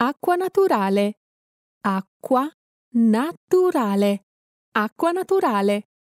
Acqua naturale. Acqua naturale. Acqua naturale.